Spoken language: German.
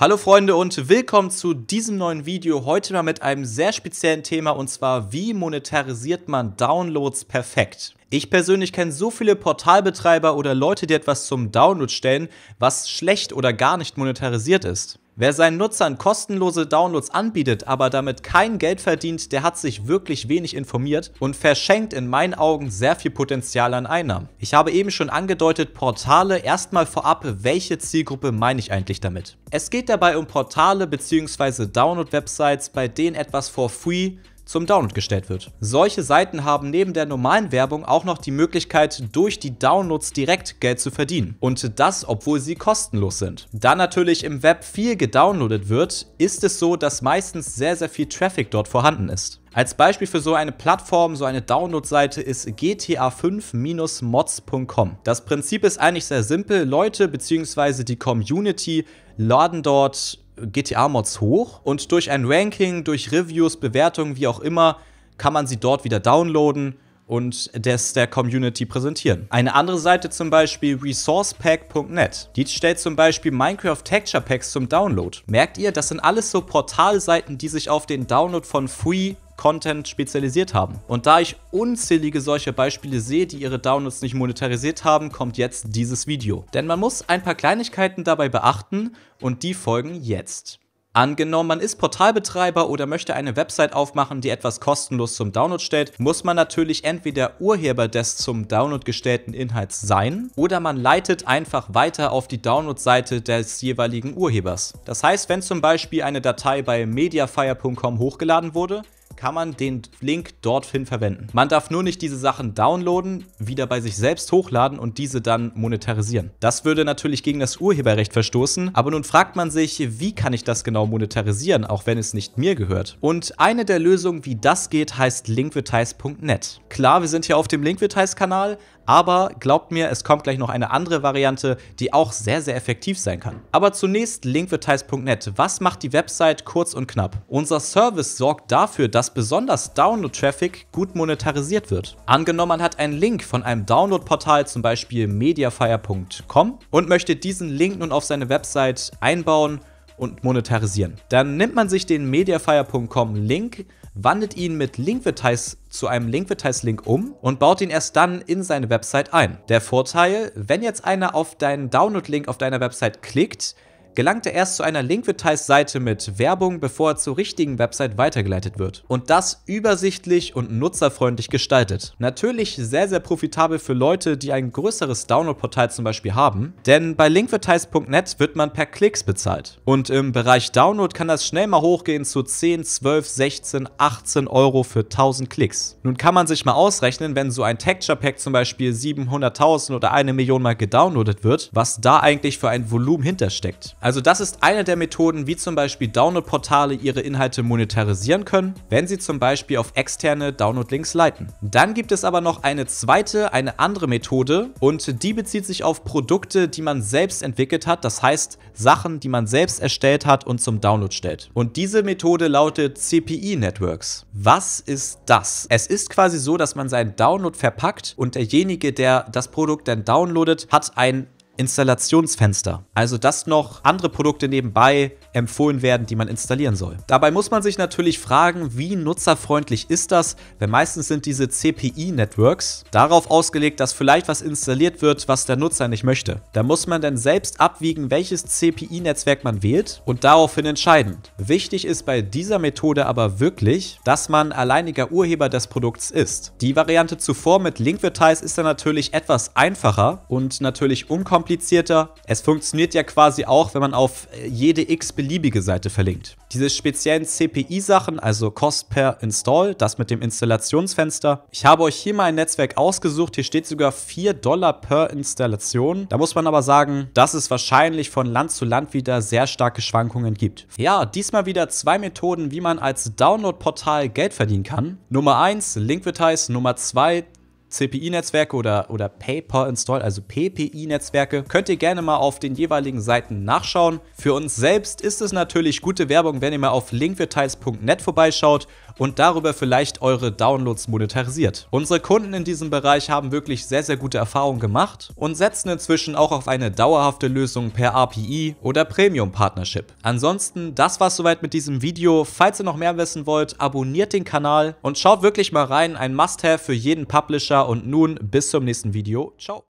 Hallo Freunde und willkommen zu diesem neuen Video. Heute mal mit einem sehr speziellen Thema und zwar, wie monetarisiert man Downloads perfekt? Ich persönlich kenne so viele Portalbetreiber oder Leute, die etwas zum Download stellen, was schlecht oder gar nicht monetarisiert ist. Wer seinen Nutzern kostenlose Downloads anbietet, aber damit kein Geld verdient, der hat sich wirklich wenig informiert und verschenkt in meinen Augen sehr viel Potenzial an Einnahmen. Ich habe eben schon angedeutet, Portale erstmal vorab, welche Zielgruppe meine ich eigentlich damit? Es geht dabei um Portale bzw. Download-Websites, bei denen etwas for free zum Download gestellt wird. Solche Seiten haben neben der normalen Werbung auch noch die Möglichkeit, durch die Downloads direkt Geld zu verdienen. Und das, obwohl sie kostenlos sind. Da natürlich im Web viel gedownloadet wird, ist es so, dass meistens sehr, sehr viel Traffic dort vorhanden ist. Als Beispiel für so eine Plattform, so eine Download-Seite ist gta5-mods.com. Das Prinzip ist eigentlich sehr simpel. Leute bzw. die Community laden dort GTA-Mods hoch und durch ein Ranking, durch Reviews, Bewertungen, wie auch immer, kann man sie dort wieder downloaden und das der Community präsentieren. Eine andere Seite zum Beispiel resourcepack.net. Die stellt zum Beispiel Minecraft Texture Packs zum Download. Merkt ihr, das sind alles so Portalseiten, die sich auf den Download von Free Content spezialisiert haben. Und da ich unzählige solche Beispiele sehe, die ihre Downloads nicht monetarisiert haben, kommt jetzt dieses Video. Denn man muss ein paar Kleinigkeiten dabei beachten und die folgen jetzt. Angenommen, man ist Portalbetreiber oder möchte eine Website aufmachen, die etwas kostenlos zum Download stellt, muss man natürlich entweder Urheber des zum Download gestellten Inhalts sein oder man leitet einfach weiter auf die Download-Seite des jeweiligen Urhebers. Das heißt, wenn zum Beispiel eine Datei bei mediafire.com hochgeladen wurde, kann man den Link dorthin verwenden. Man darf nur nicht diese Sachen downloaden, wieder bei sich selbst hochladen und diese dann monetarisieren. Das würde natürlich gegen das Urheberrecht verstoßen, aber nun fragt man sich, wie kann ich das genau monetarisieren, auch wenn es nicht mir gehört? Und eine der Lösungen, wie das geht, heißt linkwitize.net. Klar, wir sind hier auf dem Linkwitize-Kanal, aber glaubt mir, es kommt gleich noch eine andere Variante, die auch sehr, sehr effektiv sein kann. Aber zunächst linkvertise.net. Was macht die Website kurz und knapp? Unser Service sorgt dafür, dass besonders Download-Traffic gut monetarisiert wird. Angenommen, man hat einen Link von einem Download-Portal, zum Beispiel mediafire.com und möchte diesen Link nun auf seine Website einbauen, und monetarisieren. Dann nimmt man sich den mediafire.com Link, wandelt ihn mit Linkvertise zu einem Linkvertise-Link um und baut ihn erst dann in seine Website ein. Der Vorteil, wenn jetzt einer auf deinen Download-Link auf deiner Website klickt, gelangt er erst zu einer link seite mit Werbung, bevor er zur richtigen Website weitergeleitet wird. Und das übersichtlich und nutzerfreundlich gestaltet. Natürlich sehr, sehr profitabel für Leute, die ein größeres Download-Portal zum Beispiel haben, denn bei linkverteils.net wird man per Klicks bezahlt. Und im Bereich Download kann das schnell mal hochgehen zu 10, 12, 16, 18 Euro für 1000 Klicks. Nun kann man sich mal ausrechnen, wenn so ein Texture Pack zum Beispiel 700.000 oder eine Million mal gedownloadet wird, was da eigentlich für ein Volumen hintersteckt. Also das ist eine der Methoden, wie zum Beispiel Download-Portale ihre Inhalte monetarisieren können, wenn sie zum Beispiel auf externe Download-Links leiten. Dann gibt es aber noch eine zweite, eine andere Methode und die bezieht sich auf Produkte, die man selbst entwickelt hat, das heißt Sachen, die man selbst erstellt hat und zum Download stellt. Und diese Methode lautet CPI Networks. Was ist das? Es ist quasi so, dass man seinen Download verpackt und derjenige, der das Produkt dann downloadet, hat ein Installationsfenster. Also, dass noch andere Produkte nebenbei empfohlen werden, die man installieren soll. Dabei muss man sich natürlich fragen, wie nutzerfreundlich ist das, denn meistens sind diese CPI-Networks darauf ausgelegt, dass vielleicht was installiert wird, was der Nutzer nicht möchte. Da muss man dann selbst abwiegen, welches CPI-Netzwerk man wählt und daraufhin entscheiden. Wichtig ist bei dieser Methode aber wirklich, dass man alleiniger Urheber des Produkts ist. Die Variante zuvor mit Linkvertise ist dann natürlich etwas einfacher und natürlich unkomplizierter komplizierter. Es funktioniert ja quasi auch, wenn man auf äh, jede x-beliebige Seite verlinkt. Diese speziellen CPI-Sachen, also Cost per Install, das mit dem Installationsfenster. Ich habe euch hier mal ein Netzwerk ausgesucht. Hier steht sogar 4 Dollar per Installation. Da muss man aber sagen, dass es wahrscheinlich von Land zu Land wieder sehr starke Schwankungen gibt. Ja, diesmal wieder zwei Methoden, wie man als Download-Portal Geld verdienen kann. Nummer 1, Linkvertise. Nummer 2, CPI-Netzwerke oder, oder Pay-Per-Install, also PPI-Netzwerke, könnt ihr gerne mal auf den jeweiligen Seiten nachschauen. Für uns selbst ist es natürlich gute Werbung, wenn ihr mal auf linkverteils.net vorbeischaut und darüber vielleicht eure Downloads monetarisiert. Unsere Kunden in diesem Bereich haben wirklich sehr, sehr gute Erfahrungen gemacht und setzen inzwischen auch auf eine dauerhafte Lösung per API oder Premium Partnership. Ansonsten, das war es soweit mit diesem Video. Falls ihr noch mehr wissen wollt, abonniert den Kanal und schaut wirklich mal rein. Ein Must-Have für jeden Publisher und nun bis zum nächsten Video. Ciao.